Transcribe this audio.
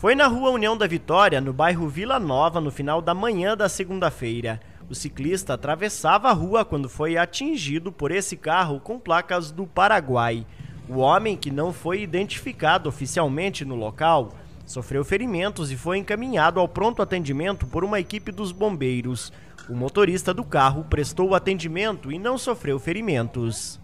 Foi na rua União da Vitória, no bairro Vila Nova, no final da manhã da segunda-feira. O ciclista atravessava a rua quando foi atingido por esse carro com placas do Paraguai. O homem, que não foi identificado oficialmente no local, sofreu ferimentos e foi encaminhado ao pronto atendimento por uma equipe dos bombeiros. O motorista do carro prestou atendimento e não sofreu ferimentos.